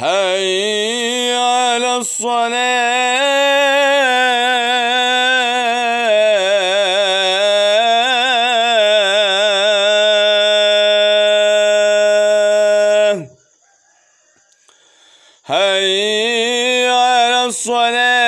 هيا على الصلاة هيا على الصلاة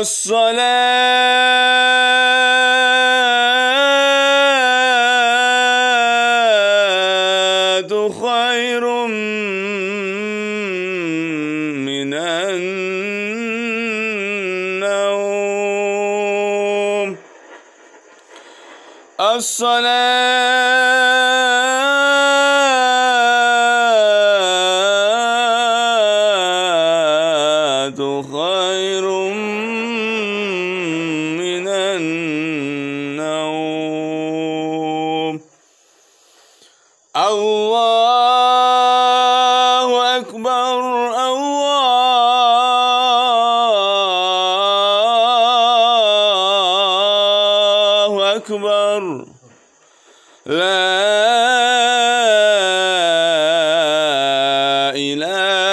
الصلاة خير من النوم الصلاة أكبر لا إله